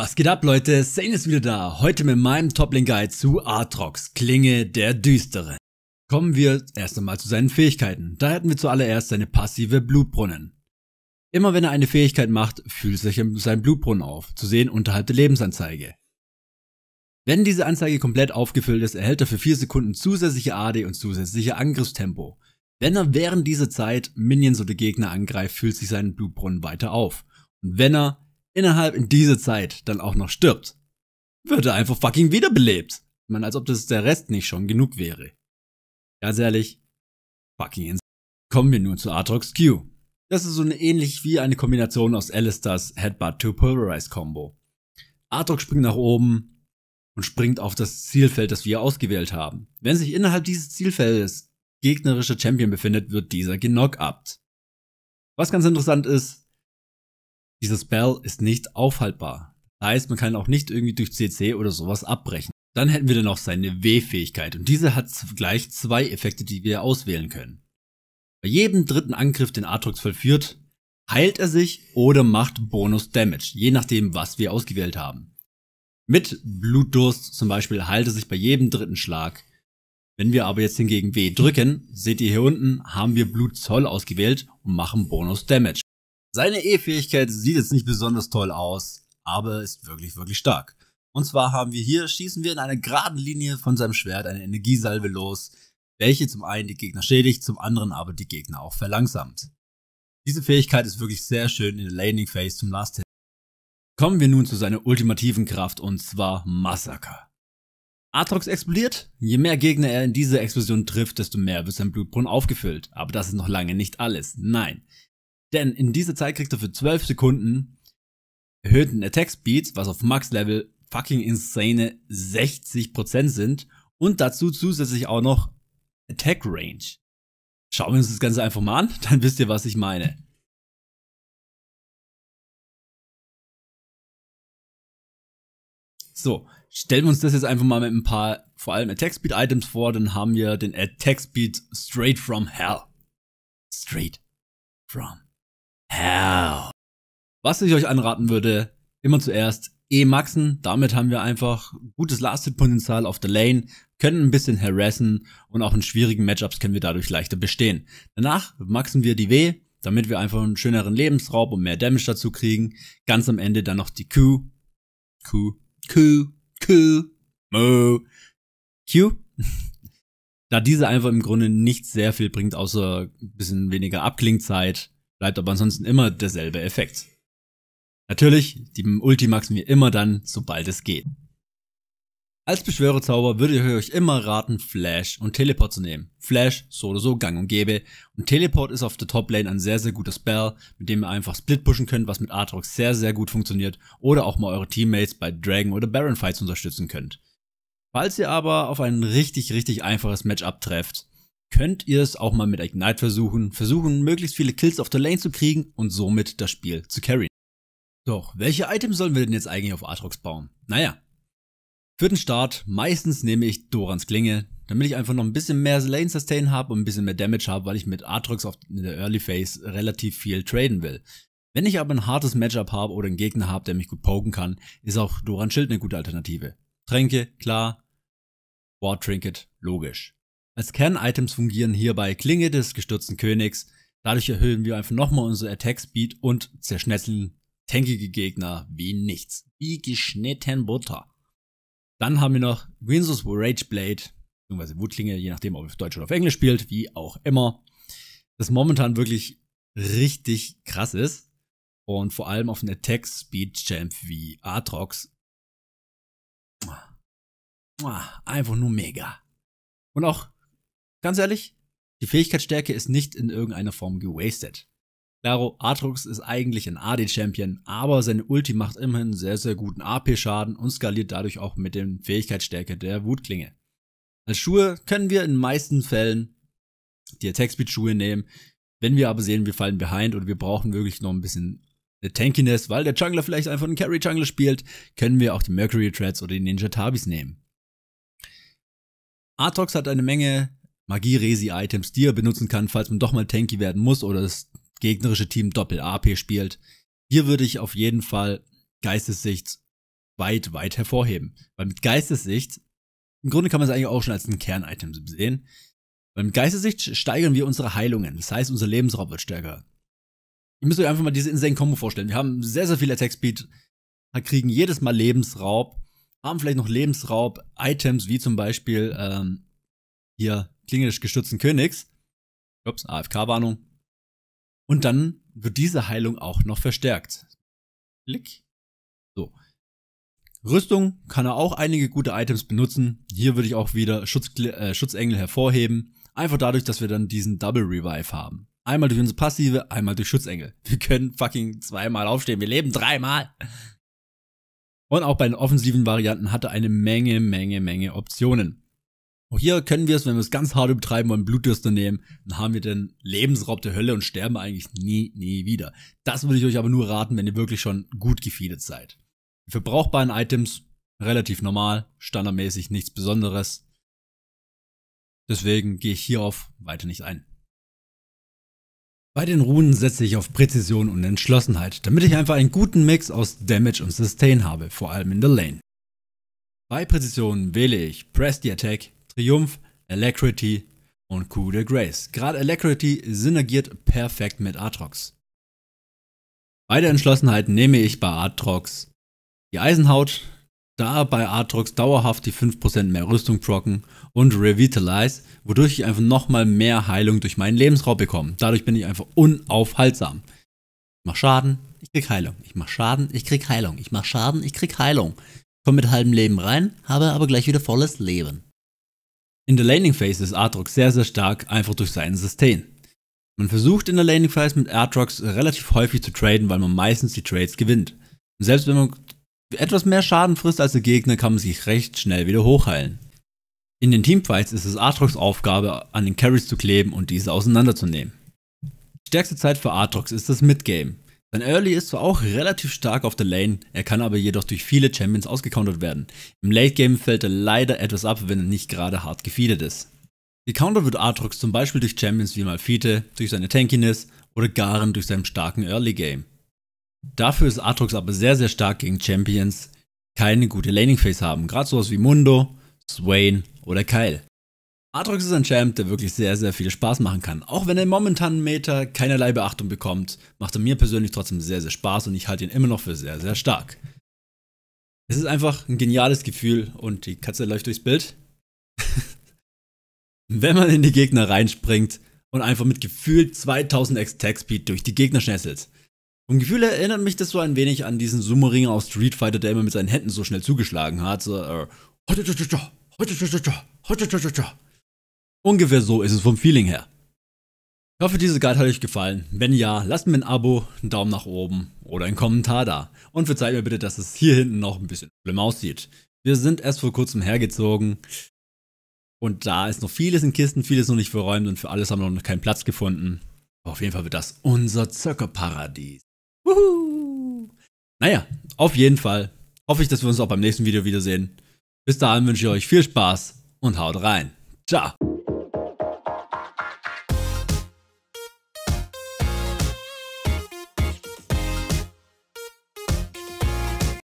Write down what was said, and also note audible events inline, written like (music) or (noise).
Was geht ab Leute, Zane ist wieder da, heute mit meinem Toplink-Guide zu Artrox, Klinge der Düstere. Kommen wir erst einmal zu seinen Fähigkeiten, da hätten wir zuallererst seine passive Blutbrunnen. Immer wenn er eine Fähigkeit macht, fühlt sich sein Blutbrunnen auf, zu sehen unterhalb der Lebensanzeige. Wenn diese Anzeige komplett aufgefüllt ist, erhält er für 4 Sekunden zusätzliche AD und zusätzliche Angriffstempo. Wenn er während dieser Zeit Minions oder Gegner angreift, fühlt sich sein Blutbrunnen weiter auf. Und wenn er innerhalb in dieser Zeit dann auch noch stirbt, wird er einfach fucking wiederbelebt. Man, als ob das der Rest nicht schon genug wäre. Ganz ehrlich, fucking ins Kommen wir nun zu Atrox Q. Das ist so eine ähnlich wie eine Kombination aus Alistars Headbutt to Pulverize Combo. Atrox springt nach oben und springt auf das Zielfeld, das wir ausgewählt haben. Wenn sich innerhalb dieses Zielfeldes gegnerischer Champion befindet, wird dieser genockupt. Was ganz interessant ist, dieses Spell ist nicht aufhaltbar. Das heißt, man kann auch nicht irgendwie durch CC oder sowas abbrechen. Dann hätten wir dann noch seine W-Fähigkeit und diese hat gleich zwei Effekte, die wir auswählen können. Bei jedem dritten Angriff, den Atrox vollführt, heilt er sich oder macht Bonus Damage, je nachdem, was wir ausgewählt haben. Mit Blutdurst zum Beispiel heilt er sich bei jedem dritten Schlag. Wenn wir aber jetzt hingegen W drücken, seht ihr hier unten, haben wir Blutzoll ausgewählt und machen Bonus Damage. Seine E-Fähigkeit sieht jetzt nicht besonders toll aus, aber ist wirklich, wirklich stark. Und zwar haben wir hier, schießen wir in einer geraden Linie von seinem Schwert eine Energiesalve los, welche zum einen die Gegner schädigt, zum anderen aber die Gegner auch verlangsamt. Diese Fähigkeit ist wirklich sehr schön in der Landing Phase zum Last Hit. Kommen wir nun zu seiner ultimativen Kraft und zwar Massaker. Atrox explodiert, je mehr Gegner er in dieser Explosion trifft, desto mehr wird sein Blutbrunnen aufgefüllt. Aber das ist noch lange nicht alles, nein. Denn in dieser Zeit kriegt er für 12 Sekunden erhöhten Attack Speed, was auf Max Level fucking insane 60% sind und dazu zusätzlich auch noch Attack Range. Schauen wir uns das Ganze einfach mal an, (laughs) dann wisst ihr, was ich meine. So, stellen wir uns das jetzt einfach mal mit ein paar, vor allem Attack Speed Items vor, dann haben wir den Attack Speed straight from hell. Straight from Hell. Was ich euch anraten würde, immer zuerst E-Maxen. Damit haben wir einfach gutes Last-Hit-Potenzial auf der Lane, können ein bisschen harassen und auch in schwierigen Matchups können wir dadurch leichter bestehen. Danach maxen wir die W, damit wir einfach einen schöneren Lebensraub und mehr Damage dazu kriegen. Ganz am Ende dann noch die Q. Q. Q. Q. Mo. Q. (laughs) da diese einfach im Grunde nicht sehr viel bringt, außer ein bisschen weniger Abklingzeit bleibt aber ansonsten immer derselbe Effekt. Natürlich, die Ulti maxen wir immer dann, sobald es geht. Als Beschwörezauber würde ich euch immer raten, Flash und Teleport zu nehmen. Flash so oder so gang und gäbe und Teleport ist auf der Top-Lane ein sehr, sehr guter Spell, mit dem ihr einfach Split pushen könnt, was mit Aatrox sehr, sehr gut funktioniert oder auch mal eure Teammates bei Dragon oder Baron Fights unterstützen könnt. Falls ihr aber auf ein richtig, richtig einfaches Matchup trefft, könnt ihr es auch mal mit Ignite versuchen, versuchen möglichst viele Kills auf der Lane zu kriegen und somit das Spiel zu carryen. Doch, welche Items sollen wir denn jetzt eigentlich auf Aatrox bauen? Naja, für den Start meistens nehme ich Dorans Klinge, damit ich einfach noch ein bisschen mehr Lane Sustain habe und ein bisschen mehr Damage habe, weil ich mit Aatrox in der Early Phase relativ viel traden will. Wenn ich aber ein hartes Matchup habe oder einen Gegner habe, der mich gut poken kann, ist auch Doran Schild eine gute Alternative. Tränke, klar. War Trinket, logisch. Als Kern-Items fungieren hierbei Klinge des gestürzten Königs, dadurch erhöhen wir einfach nochmal unsere Attack-Speed und zerschnetzeln tankige Gegner wie nichts, wie geschnitten Butter. Dann haben wir noch Greensus Rageblade, beziehungsweise Wutklinge, je nachdem ob ihr auf Deutsch oder auf Englisch spielt, wie auch immer. Das momentan wirklich richtig krass ist und vor allem auf einen Attack-Speed-Champ wie Atrox einfach nur mega. Und auch Ganz ehrlich, die Fähigkeitsstärke ist nicht in irgendeiner Form gewastet. Claro, Atrox ist eigentlich ein AD-Champion, aber seine Ulti macht immerhin sehr, sehr guten AP-Schaden und skaliert dadurch auch mit der Fähigkeitsstärke der Wutklinge. Als Schuhe können wir in den meisten Fällen die Attack-Speed-Schuhe nehmen. Wenn wir aber sehen, wir fallen behind oder wir brauchen wirklich noch ein bisschen eine äh, Tankiness, weil der Jungler vielleicht einfach einen Carry-Jungler spielt, können wir auch die Mercury Treads oder die Ninja Tabis nehmen. Atrox hat eine Menge Magie-Resi-Items, die er benutzen kann, falls man doch mal tanky werden muss oder das gegnerische Team Doppel-AP spielt. Hier würde ich auf jeden Fall Geistessicht weit, weit hervorheben. Weil mit Geistessicht, im Grunde kann man es eigentlich auch schon als ein Kern-Item sehen. Weil mit Geistessicht steigern wir unsere Heilungen. Das heißt, unser Lebensraum wird stärker. Ihr müsst euch einfach mal diese Insane-Kombo vorstellen. Wir haben sehr, sehr viel Attack-Speed, kriegen jedes Mal Lebensraub, haben vielleicht noch Lebensraub-Items, wie zum Beispiel ähm, hier klingelisch gestützten Königs. Ups, AFK-Warnung. Und dann wird diese Heilung auch noch verstärkt. Klick. So. Rüstung kann er auch einige gute Items benutzen. Hier würde ich auch wieder Schutz, äh, Schutzengel hervorheben. Einfach dadurch, dass wir dann diesen Double Revive haben. Einmal durch unsere Passive, einmal durch Schutzengel. Wir können fucking zweimal aufstehen. Wir leben dreimal. Und auch bei den offensiven Varianten hat er eine Menge, Menge, Menge Optionen. Auch hier können wir es, wenn wir es ganz hart übertreiben wollen, Blutdürste nehmen, dann haben wir den Lebensraub der Hölle und sterben eigentlich nie, nie wieder. Das würde ich euch aber nur raten, wenn ihr wirklich schon gut gefeedet seid. Für brauchbaren Items relativ normal, standardmäßig nichts Besonderes. Deswegen gehe ich hierauf weiter nicht ein. Bei den Runen setze ich auf Präzision und Entschlossenheit, damit ich einfach einen guten Mix aus Damage und Sustain habe, vor allem in der Lane. Bei Präzision wähle ich Press the Attack, Triumph, Alacrity und Coup de Grace. Gerade Alacrity synergiert perfekt mit Atrox. Beide Entschlossenheiten nehme ich bei Atrox die Eisenhaut, da bei Artrox dauerhaft die 5% mehr Rüstung procken und Revitalize, wodurch ich einfach nochmal mehr Heilung durch meinen Lebensraum bekomme. Dadurch bin ich einfach unaufhaltsam. Ich mach Schaden, ich krieg Heilung. Ich mach Schaden, ich krieg Heilung. Ich mach Schaden, ich krieg Heilung. komme mit halbem Leben rein, habe aber gleich wieder volles Leben. In der Laning Phase ist Aatrox sehr sehr stark, einfach durch sein System. Man versucht in der Laning Phase mit Aatrox relativ häufig zu traden, weil man meistens die Trades gewinnt. Und selbst wenn man etwas mehr Schaden frisst als der Gegner, kann man sich recht schnell wieder hochheilen. In den Teamfights ist es Aatrox Aufgabe, an den Carries zu kleben und diese auseinanderzunehmen. Die stärkste Zeit für Aatrox ist das Midgame. Sein Early ist zwar auch relativ stark auf der Lane, er kann aber jedoch durch viele Champions ausgecountert werden. Im Late Game fällt er leider etwas ab, wenn er nicht gerade hart gefeedet ist. Gecountert wird Aatrox zum Beispiel durch Champions wie Malphite, durch seine Tankiness oder Garen durch seinen starken Early Game. Dafür ist Aatrox aber sehr sehr stark gegen Champions, die keine gute Laning Phase haben, gerade sowas wie Mundo, Swain oder Kyle. Atrox ist ein Champ, der wirklich sehr, sehr viel Spaß machen kann. Auch wenn er im momentanen Meter keinerlei Beachtung bekommt, macht er mir persönlich trotzdem sehr, sehr Spaß und ich halte ihn immer noch für sehr, sehr stark. Es ist einfach ein geniales Gefühl und die Katze läuft durchs Bild. (laughs) wenn man in die Gegner reinspringt und einfach mit gefühlt 2000 x Tag Speed durch die Gegner schnesselt. Vom Gefühl erinnert mich das so ein wenig an diesen Sumo-Ringer aus Street Fighter, der immer mit seinen Händen so schnell zugeschlagen hat. So, äh, Ungefähr so ist es vom Feeling her. Ich hoffe, diese Guide hat euch gefallen. Wenn ja, lasst mir ein Abo, einen Daumen nach oben oder einen Kommentar da. Und verzeiht mir bitte, dass es hier hinten noch ein bisschen schlimm aussieht. Wir sind erst vor kurzem hergezogen. Und da ist noch vieles in Kisten, vieles noch nicht verräumt und für alles haben wir noch keinen Platz gefunden. Aber auf jeden Fall wird das unser Zirkerparadies. Wuhu! Naja, auf jeden Fall hoffe ich, dass wir uns auch beim nächsten Video wiedersehen. Bis dahin wünsche ich euch viel Spaß und haut rein. Ciao!